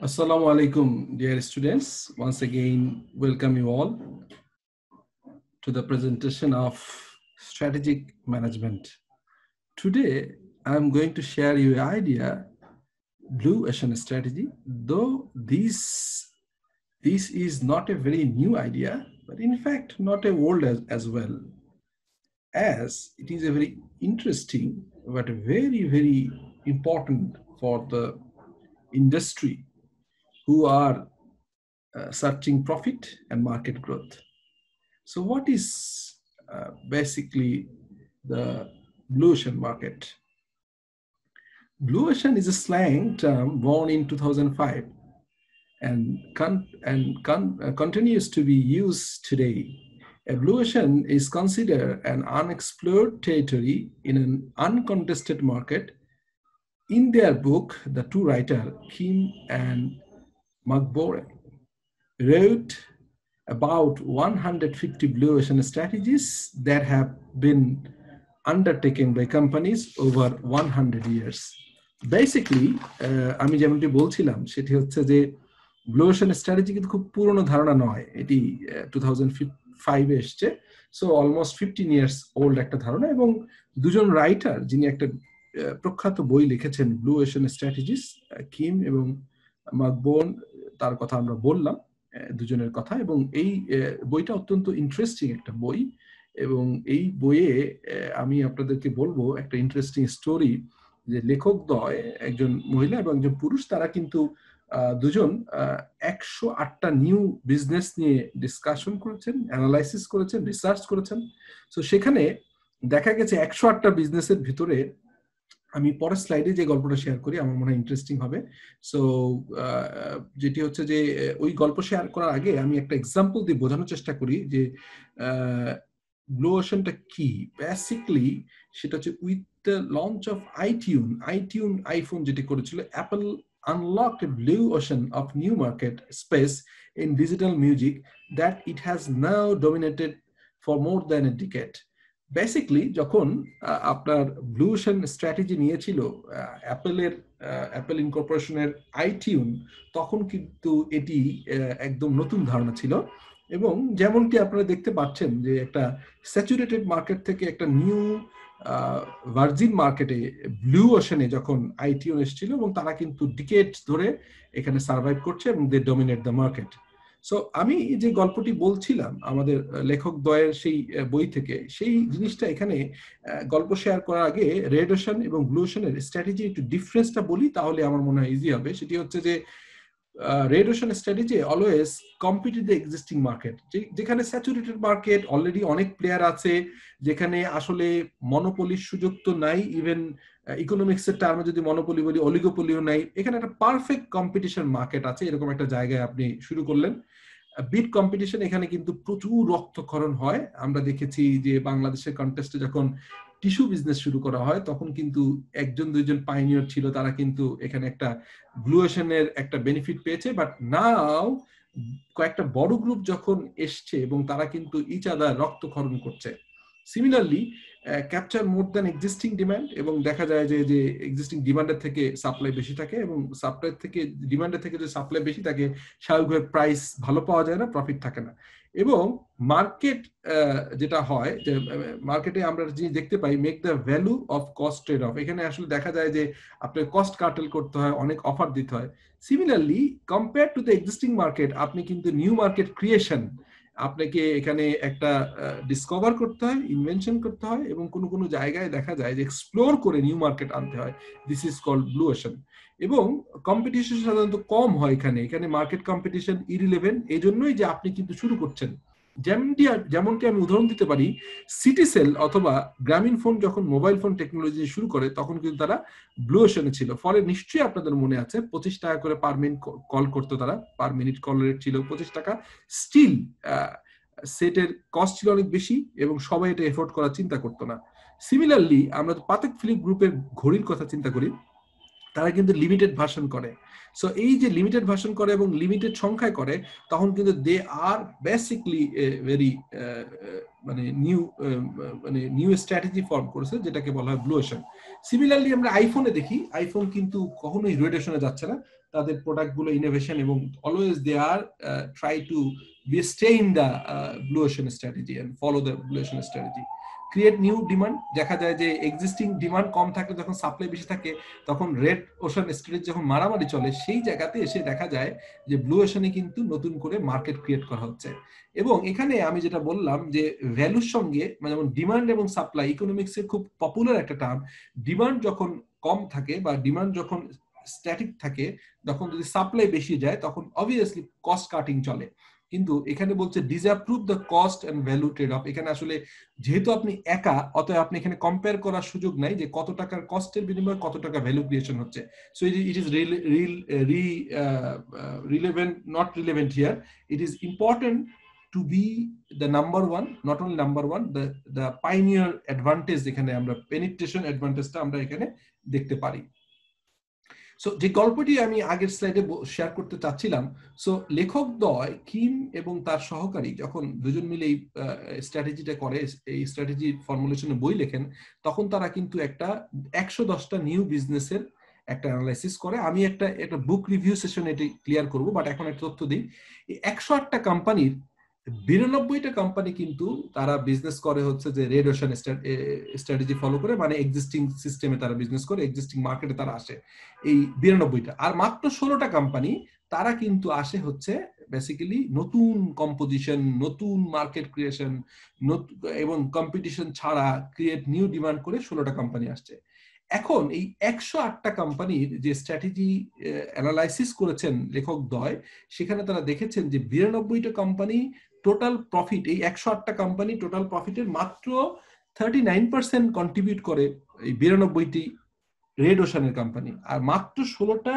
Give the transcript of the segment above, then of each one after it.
Assalamu alaikum, dear students. Once again, welcome you all to the presentation of strategic management. Today, I'm going to share you an idea, blue ocean strategy, though this, this is not a very new idea, but in fact, not a old as, as well, as it is a very interesting, but very, very important for the industry who are uh, searching profit and market growth. So what is uh, basically the blue ocean market? Blue ocean is a slang term born in 2005 and, con and con uh, continues to be used today. A blue ocean is considered an unexplored territory in an uncontested market. In their book, the two writers, Kim and Magbore wrote about 150 blue ocean strategies that have been undertaken by companies over 100 years. Basically আমি যেমনটি বলছিলাম সেটি হচ্ছে যে blue ocean strategy কিন্তু খুব পুরনো ধারণা নয় এটি টু থাউজেন্ড ফাইভে এসছে so almost fifteen years old একটা ধারণা এবং দুজন রাইটার যিনি একটা প্রখ্যাত বই লিখেছেন ব্লু ওশান স্ট্র্যাটেজিস কিম এবং মাকবোন তার কথা আমরা বললাম দুজনের কথা এবং এই বইটা অত্যন্ত ইন্টারেস্টিং একটা বই এবং এই বইয়ে আমি আপনাদেরকে বলবো একটা ইন্টারেস্টিং স্টোরি যে লেখক দয় একজন মহিলা এবং একজন পুরুষ তারা কিন্তু দুজন একশো আটটা নিউ বিজনেস নিয়ে ডিসকাশন করেছেন অ্যানালাইসিস করেছেন রিসার্চ করেছেন তো সেখানে দেখা গেছে একশো আটটা বিজনেসের ভিতরে আমি পরের স্লাইডে যে গল্পটা শেয়ার করি আমার মনে হয় ইন্টারেস্টিং হবে সো যেটি হচ্ছে যে ওই গল্প শেয়ার করার আগে আমি একটা এক্সাম্পল দিয়ে বোঝানোর চেষ্টা করি যে ব্লু ওশনটা কি বেসিকলি সেটা হচ্ছে with the launch of iTunes iTunes iPhone যেটি করেছিল Apple unlocked blue blue of new market space in digital music that it it now now for more more than a basically যখন আপনার blue ocean strategy নিয়েছিল অ্যাপেলের Apple ইনকর্পোরেশনের iTunes তখন কিন্তু এটি একদম নতুন ধারণা ছিল এবং যেমনটি আপনারা দেখতে পাচ্ছেন যে একটা স্যাচুরেটেড মার্কেট থেকে একটা নিউ ভার্জিন মার্কেটে ব্লু ওশনে যখন আইটিউন এসেছিল এবং তারা কিন্তু ডিকেট ধরে এখানে সার্ভাইভ করছে এবং they dominate the market so আমি যে গল্পটি বলছিলাম আমাদের লেখক দয়ের সেই বই থেকে সেই জিনিসটা এখানে গল্প শেয়ার করার আগে রেড ওশন এবং ব্লু ওশনের স্ট্র্যাটেজি একটু ডিফারেন্সটা বলি তাহলে আমার মনে হয় ইজি হবে সেটি হচ্ছে যে red ocean strategy always competed the existing market যেখানে স্যাচুরেটেড মার্কেট অলরেডি অনেক প্লেয়ার আছে যেখানে আসলে মনোপলির সুযোগ তো নাই ইভেন ইকোনমিক্সের টার্মে যদি মনোপলি বলি অলিগোপলিও নাই এখানে একটা পারফেক্ট কম্পিটিশন মার্কেট আছে এরকম একটা জায়গায় আপনি শুরু করলেন বিট কম্পিটিশন এখানে কিন্তু প্রচুর রক্তক্ষরণ হয় আমরা দেখেছি যে বাংলাদেশের কন্টেস্টে যখন টিস্যু বিজনেস শুরু করা হয় তখন কিন্তু একজন দুইজন পাইনিয়র ছিল তারা কিন্তু এখানে একটা ব্লুয়েশনের একটা বেনিফিট পেয়েছে বাট নাও কয়েকটা বড় গ্রুপ যখন এসছে এবং তারা কিন্তু ইচ আদার রক্তক্ষরণ করছে similarly capture more than existing demand এবং দেখা যায় যে যে এক্সিস্টিং ডিমান্ডের থেকে সাপ্লাই বেশি থাকে এবং সাপ্লাই থেকে ডিমান্ডের থেকে যে সাপ্লাই বেশি থাকে স্বাভাবিকভাবে প্রাইস ভালো পাওয়া যায় না প্রফিট থাকে না এবং মার্কেট যেটা হয় যে মার্কেটে আমরা যে দেখতে পাই make the value of cost trade off এখানে আসলে দেখা যায় যে আপনার কস্ট কার্টেল করতে হয় অনেক অফার দিতে হয় similarly compare to the existing market আপনি কিন্তু নিউ মার্কেট ক্রিয়েশন আপনাকে এখানে একটা ডিসকভার করতে হয় ইনভেনশন করতে হয় এবং কোনো কোনো জায়গায় দেখা যায় যে এক্সপ্লোর করে নিউ মার্কেট আনতে হয় this is called blue ocean এবং কম্পিটিশন সাধারণত কম হয় এখানে এখানে মার্কেট কম্পিটিশন ইরিলেভেন এই জন্যই যে আপনি কিন্তু শুরু করছেন যেমনটি যেমনটি আমি উদাহরণ দিতে পারি সিটি সেল অথবা গ্রামীণ ফোন যখন মোবাইল ফোন টেকনোলজি শুরু করে তখন কিন্তু তারা ব্লু ওশনে ছিল ফলে নিশ্চয়ই আপনাদের মনে আছে পঁচিশ টাকা করে পার মিনিট কল করতো তারা পার মিনিট কল রেট ছিল পঁচিশ টাকা স্টিল সেটের কস্ট ছিল অনেক বেশি এবং সবাই এটা এফোর্ড করার চিন্তা করতো না সিমিলারলি আমরা পাতেক ফিলিপ গ্রুপের ঘড়ির কথা চিন্তা করি তারা কিন্তু লিমিটেড ভার্সন করে সো এই যে লিমিটেড ভার্সন করে এবং লিমিটেড সংখ্যায় করে তখন কিন্তু দে আর বেসিকলি ভেরি মানে নিউ um, uh, মানে নিউ স্ট্র্যাটেজি ফর্ম করেছে যেটাকে বলা হয় ব্লুয়েশন সিমিলারলি আমরা আইফোনে দেখি আইফোন কিন্তু কখনোই রোটেশনে যাচ্ছে না তাদের প্রোডাক্টগুলো ইনোভেশন এবং always they are try to be stay in the blue ocean strategy and follow the blue ocean strategy create new demand দেখা যায় যে এক্সিস্টিং ডিমান্ড কম থাকলে যখন সাপ্লাই বেশি থাকে তখন রেড ওশন স্ট্রেট যখন মারামারি চলে সেই জায়গাতে এসে দেখা যায় যে ব্লু ওশনে কিন্তু নতুন করে মার্কেট ক্রিয়েট করা হচ্ছে এবং এখানে আমি যেটা বললাম যে ভ্যালুর সঙ্গে মানে যেমন ডিমান্ড এবং সাপ্লাই ইকোনমিক্স এর খুব পপুলার একটা টার্ম ডিমান্ড যখন কম থাকে বা ডিমান্ড যখন স্ট্যাটিক থাকে তখন যদি সাপ্লাই বেশি যায় তখন অবভিয়াসলি কস্ট কাটিং চলে কিন্তু এখানে বলছে disapprove the cost and value trade off এখানে আসলে যেহেতু আপনি একা অতএব আপনি এখানে কম্পেয়ার করার সুযোগ নাই যে কত টাকার কস্টের বিনিময়ে কত টাকা ভ্যালু ক্রিয়েশন হচ্ছে so it is re relevant not relevant here it is important to be the number one not only number one the the pioneer advantage এখানে আমরা পেনিট্রেশন অ্যাডভান্টেজটা আমরা এখানে দেখতে পারি সো যে গল্পটি আমি আগের স্লাইডে শেয়ার করতে চাচ্ছিলাম সো লেখক দয় কিম এবং তার সহকারী যখন দুজন মিলে এই স্ট্র্যাটেজিটা করে এই স্ট্র্যাটেজি ফর্মুলেশনে বই লেখেন তখন তারা কিন্তু একটা একশো দশটা নিউ বিজনেসের একটা অ্যানালাইসিস করে আমি একটা একটা বুক রিভিউ সেশন এটি ক্লিয়ার করব বাট এখন একটা তথ্য দিই একশো আটটা কোম্পানির বিরানব্বইটা কোম্পানি কিন্তু তারা বিজনেস করে হচ্ছে যে রেড ওশান স্ট্র্যাটেজি ফলো করে মানে এক্সিস্টিং সিস্টেমে তারা বিজনেস করে এক্সিস্টিং মার্কেটে তারা আসে এই বিরানব্বইটা আর মাত্র ষোলোটা কোম্পানি তারা কিন্তু আসে হচ্ছে বেসিক্যালি নতুন কম্পোজিশন নতুন মার্কেট ক্রিয়েশন এবং কম্পিটিশন ছাড়া ক্রিয়েট নিউ ডিমান্ড করে ষোলোটা কোম্পানি আসছে এখন এই একশো আটটা কোম্পানির যে স্ট্র্যাটেজি অ্যানালাইসিস করেছেন লেখক দয় সেখানে তারা দেখেছেন যে বিরানব্বইটা কোম্পানি টোটাল প্রফিট এই একশো আটটা কোম্পানি টোটাল প্রফিটের মাত্র থার্টি নাইন পার্সেন্ট কন্ট্রিবিউট করে এই বিরানব্বইটি রেড ওশানের কোম্পানি আর মাত্র ষোলোটা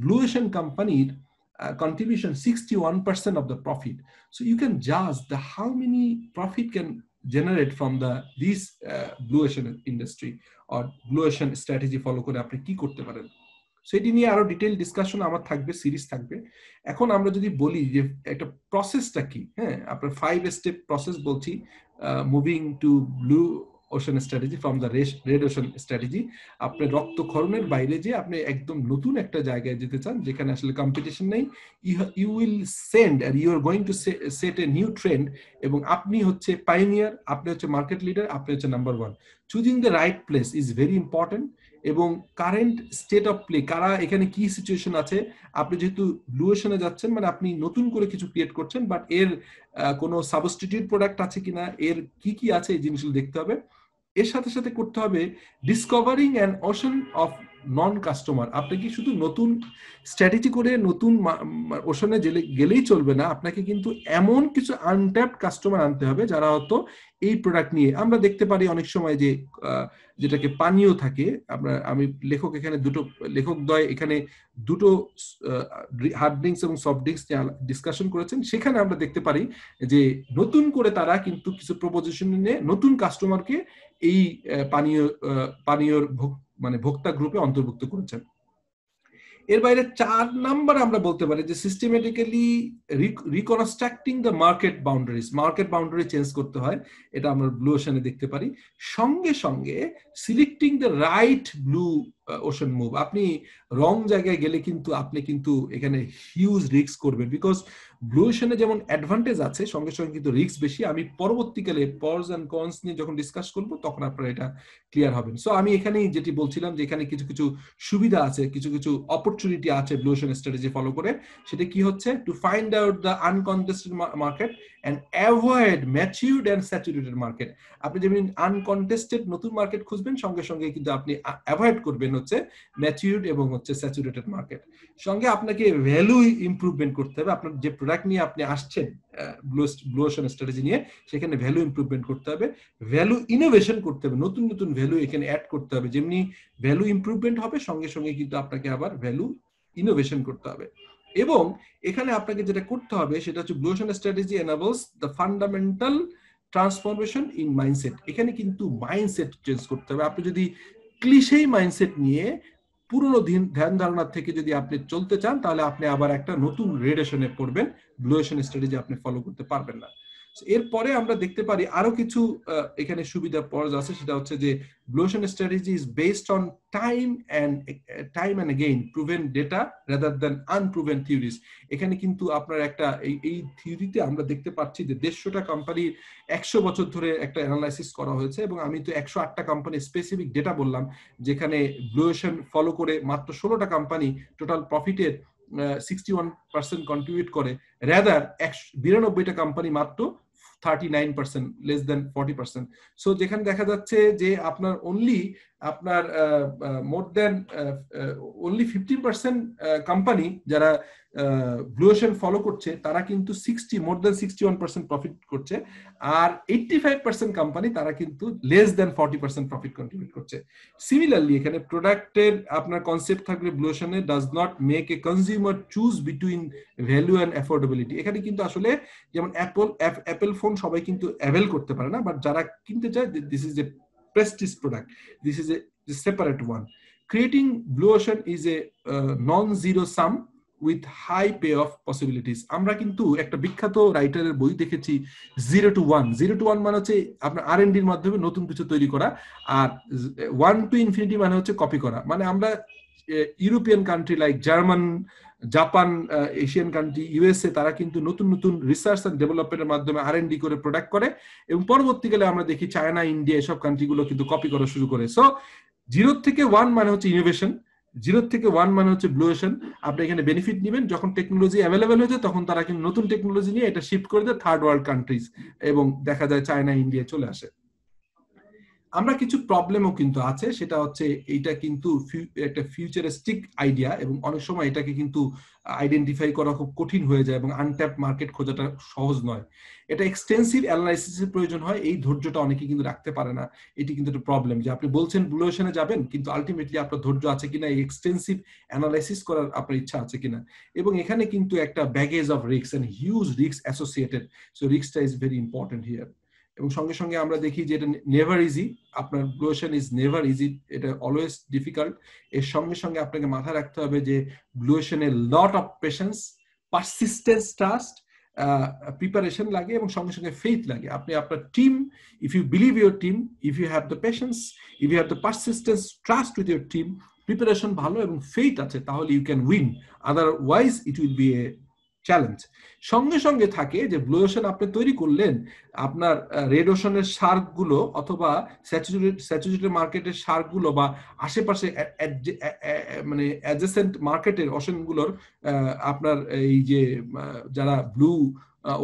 ব্লু ওশান কোম্পানির contribution sixty one percent of the profit so you can জাজ the how many profit can generate from the this blue ocean industry or blue ocean strategy follow করে আপনি কি করতে পারেন সেটি নিয়ে আরো ডিটেল ডিসকাশন আমার থাকবে সিরিজ থাকবে এখন আমরা যদি বলি যে একটা প্রসেসটা কি হ্যাঁ আপনার ফাইভ স্টেপ প্রসেস বলছি moving to blue ocean strategy from the red ocean strategy আপনি রক্তক্ষরণের বাইরে যে আপনি একদম নতুন একটা জায়গায় যেতে চান যেখানে আসলে কম্পিটিশন নেই you will send are you are going to set a new trend এবং আপনি হচ্ছে পাইনিয়ার আপনি হচ্ছে মার্কেট লিডার আপনি হচ্ছে number one choosing the right place is very important এবং কারেন্ট স্টেট অফ প্লে কারা এখানে কি সিচুয়েশন আছে আপনি যেহেতু লুয়েশনে যাচ্ছেন মানে আপনি নতুন করে কিছু ক্রিয়েট করছেন বাট এর কোনো সাবস্টিটিউট প্রোডাক্ট আছে কিনা এর কি কি আছে এই জিনিসগুলো দেখতে হবে এর সাথে সাথে করতে হবে discovering and ocean of non customer আপনি কি শুধু নতুন স্ট্র্যাটেজি করে নতুন ওশনে গেলেই চলবে না আপনাকে কিন্তু এমন কিছু আনট্যাপড কাস্টমার আনতে হবে যারা হয়তো এই প্রোডাক্ট নিয়ে আমরা দেখতে পারি অনেক সময় যে যেটাকে পানীয় থাকে আমরা আমি লেখক এখানে দুটো লেখক দয় এখানে দুটো হার্ড ড্রিঙ্কস এবং সফট ড্রিঙ্কস নিয়ে ডিসকাশন করেছেন সেখানে আমরা দেখতে পারি যে নতুন করে তারা কিন্তু কিছু প্রপোজিশন নিয়ে নতুন কাস্টমারকে এই পানীয় পানীয়র মানে ভোক্তা গ্রুপে অন্তর্ভুক্ত করেছেন এর বাইরে চার নাম্বার আমরা বলতে পারি যে systematically reconstructing the market boundaries market boundary change করতে হয় এটা আমরা ব্লু ওশানে দেখতে পারি সঙ্গে সঙ্গে selecting the right blue ocean move আপনি রং জায়গায় গেলে কিন্তু আপনি কিন্তু এখানে হিউজ রিস্ক করবেন বিকজ ব্লুয়েশনে যেমন অ্যাডভান্টেজ আছে সঙ্গে সঙ্গে কিন্তু রিস্ক বেশি আমি পরবর্তীকালে পর্স অ্যান্ড কনস নিয়ে যখন ডিসকাস করব তখন আপনারা এটা ক্লিয়ার হবেন সো আমি এখানেই যেটি বলছিলাম যে এখানে কিছু কিছু সুবিধা আছে কিছু কিছু অপরচুনিটি আছে ব্লুয়েশন স্ট্র্যাটেজি ফলো করে সেটা কি হচ্ছে to find out the uncontested market and avoid matured and saturated market আপনি যেমন আনকন্টেস্টেড নতুন মার্কেট খুঁজবেন সঙ্গে সঙ্গে কিন্তু আপনি অ্যাভয়েড করবেন হচ্ছে ম্যাচিউড এবং হচ্ছে স্যাচুরেটেড মার্কেট সঙ্গে আপনাকে ভ্যালু ইমপ্রুভমেন্ট করতে হবে আপনার যে প্রোডাক্ট নিয়ে আপনি আসছেন ব্লু ব্লুশন স্ট্র্যাটেজি নিয়ে সেখানে ভ্যালু ইমপ্রুভমেন্ট করতে হবে ভ্যালু ইনোভেশন করতে হবে নতুন নতুন ভ্যালু এখানে অ্যাড করতে হবে যেমনি ভ্যালু ইমপ্রুভমেন্ট হবে সঙ্গে সঙ্গে কিন্তু আপনাকে আবার ভ্যালু ইনোভেশন করতে হবে এবং এখানে আপনাকে যেটা করতে হবে সেটা হচ্ছে blue ocean strategy enables the fundamental transformation in mindset এখানে কিন্তু মাইন্ডসেট চেঞ্জ করতে হবে আপনি যদি ক্লিশেই মাইন্ডসেট নিয়ে পুরনো ধ্যান ধারণা থেকে যদি আপনি চলতে চান তাহলে আপনি আবার একটা নতুন রেডেশনে পড়বেন ব্লুয়েশন স্ট্র্যাটেজি আপনি ফলো করতে পারবেন না এরপরে আমরা দেখতে পারি আরো কিছু এখানে সুবিধা পাওয়া আছে সেটা হচ্ছে যে blue ocean strategy is based on time and time and gain proven data rather than unproven theories এখানে কিন্তু আপনার একটা এই এই থিওরিতে আমরা দেখতে পাচ্ছি যে দেড়শোটা কোম্পানির একশো বছর ধরে একটা অ্যানালাইসিস করা হয়েছে এবং আমি তো একশো আটটা কোম্পানির স্পেসিফিক ডেটা বললাম যেখানে গ্লোয়েশন ফলো করে মাত্র ষোলোটা কোম্পানি টোটাল প্রফিটের সিক্সটি ওয়ান পার্সেন্ট কন্ট্রিবিউট করে রেদার বিরানব্বইটা কোম্পানি মাত্র thirty nine percent less than forty percent so যেখানে দেখা যাচ্ছে যে আপনার অনলি আপনার more than only fifteen percent company যারা ব্লুয়েশন ফলো করছে তারা কিন্তু sixty more than sixty one percent profit করছে আর এইটটি ফাইভ পার্সেন্ট কোম্পানি তারা কিন্তু less than forty percent profit contribute করছে সিমিলারলি এখানে প্রোডাক্টের আপনার কনসেপ্ট থাকবে থাকলে ব্লুয়েশনে does not make a consumer choose between value and affordability এখানে কিন্তু আসলে যেমন অ্যাপল অ্যাপেল ফোন সবাই কিন্তু অ্যাভেল করতে পারে না বাট যারা কিনতে চায় this is a prestige product this is a separate one creating blue ocean is a non zero sum with high pay off possibilities আমরা কিন্তু একটা বিখ্যাত রাইটারের বই দেখেছি zero to one zero to one মানে হচ্ছে আপনার আর এনডির মাধ্যমে নতুন কিছু তৈরি করা আর ওয়ান টু ইনফিনিটি মানে হচ্ছে কপি করা মানে আমরা European country like German Japan Asian country USA তারা কিন্তু নতুন নতুন রিসার্চ অ্যান্ড ডেভেলপমেন্টের মাধ্যমে আর ডি করে প্রোডাক্ট করে এবং পরবর্তীকালে আমরা দেখি চায়না ইন্ডিয়া এসব কান্ট্রিগুলো কিন্তু কপি করা শুরু করে সো জিরো থেকে ওয়ান মানে হচ্ছে ইনোভেশন জিরো থেকে ওয়ান মানে হচ্ছে ব্লু ওশন আপনি এখানে বেনিফিট নেবেন যখন টেকনোলজি অ্যাভেলেবেল হয়েছে তখন তারা কিন্তু নতুন টেকনোলজি নিয়ে এটা শিফট করে দেয় থার্ড ওয়ার্ল্ড কান্ট্রিজ এবং দেখা যায় চায়না ইন্ডিয়া চলে আসে আমরা কিছু প্রবলেমও কিন্তু আছে সেটা হচ্ছে এইটা কিন্তু একটা ফিউচারিস্টিক আইডিয়া এবং অনেক সময় এটাকে কিন্তু আইডেন্টিফাই করা খুব কঠিন হয়ে যায় এবং আনট্যাপ মার্কেট খোঁজাটা সহজ নয় এটা এক্সটেন্সিভ অ্যানালাইসিসের প্রয়োজন হয় এই ধৈর্যটা অনেকে কিন্তু রাখতে পারে না এটি কিন্তু একটা প্রবলেম যে আপনি বলছেন বুলোশনে যাবেন কিন্তু আলটিমেটলি আপনার ধৈর্য আছে কিনা এই এক্সটেন্সিভ অ্যানালাইসিস করার আপনার ইচ্ছা আছে কিনা এবং এখানে কিন্তু একটা ব্যাগেজ অফ রিক্স অ্যান্ড হিউজ রিক্স associated so রিক্সটা is very important here এবং সঙ্গে সঙ্গে আমরা দেখি যে এটা নেভার ইজি আপনার গ্লোয়েশন ইজ নেভার ইজি এটা অলওয়েজ ডিফিকাল্ট এর সঙ্গে সঙ্গে আপনাকে মাথায় রাখতে হবে যে গ্লোয়েশনে lot of patience persistence trust preparation লাগে এবং সঙ্গে সঙ্গে ফেইথ লাগে আপনি আপনার team if you believe your team if you have the patience if you have the persistence trust with your team preparation ভালো এবং ফেইথ আছে তাহলে you can win otherwise it will be a challenge সঙ্গে সঙ্গে থাকে যে blue ocean আপনি তৈরি করলেন আপনার রেড ওশানের গুলো অথবা স্যাচুরিটি মার্কেটের গুলো বা আশেপাশে মানে অ্যাডজেসেন্ট মার্কেটের ওশনগুলোর আপনার এই যে যারা ব্লু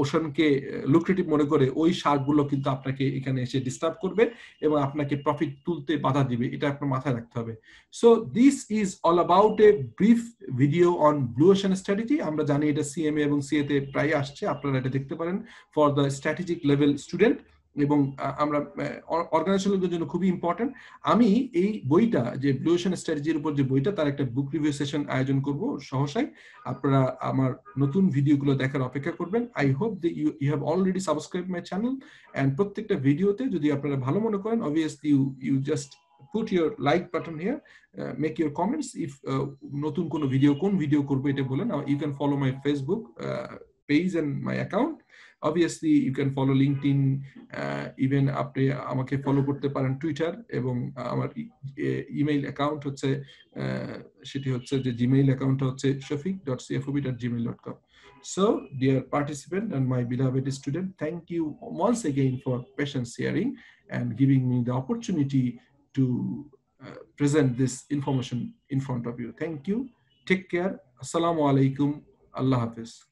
ওশনকে লুক্রেটিভ মনে করে ওই শার্কগুলো কিন্তু আপনাকে এখানে এসে ডিস্টার্ব করবে এবং আপনাকে প্রফিট তুলতে বাধা দিবে এটা আপনার মাথায় রাখতে হবে so this is all about a brief video on blue ocean strategy আমরা জানি এটা সিএমএ এবং সিএতে প্রায় আসছে আপনারা এটা দেখতে পারেন for the strategic level student এবং আমরা অর্গানাইজেশনের জন্য খুবই ইম্পর্টেন্ট আমি এই বইটা যে ব্লুশন স্ট্র্যাটেজির উপর যে বইটা তার একটা বুক রিভিউ সেশন আয়োজন করব সহসাই আপনারা আমার নতুন ভিডিওগুলো দেখার অপেক্ষা করবেন I hope the you you have already subscribe my channel and প্রত্যেকটা ভিডিওতে যদি আপনারা ভালো মনে করেন obviously you you just put your like button here make your comments if নতুন কোনো ভিডিও কোন ভিডিও করবো এটা বলেন you can follow my Facebook page and my account obviously you can follow LinkedIn even আপনি আমাকে ফলো করতে পারেন টুইটার এবং আমার ইমেইল অ্যাকাউন্ট হচ্ছে সেটি হচ্ছে যে জিমেইল অ্যাকাউন্ট হচ্ছে Shafiq dot CFB dot Gmail dot com so dear participant and my beloved student thank you once again for patience sharing and giving me the opportunity to present this information in front of you thank you take care আসসালামু আলাইকুম আল্লাহ হাফিজ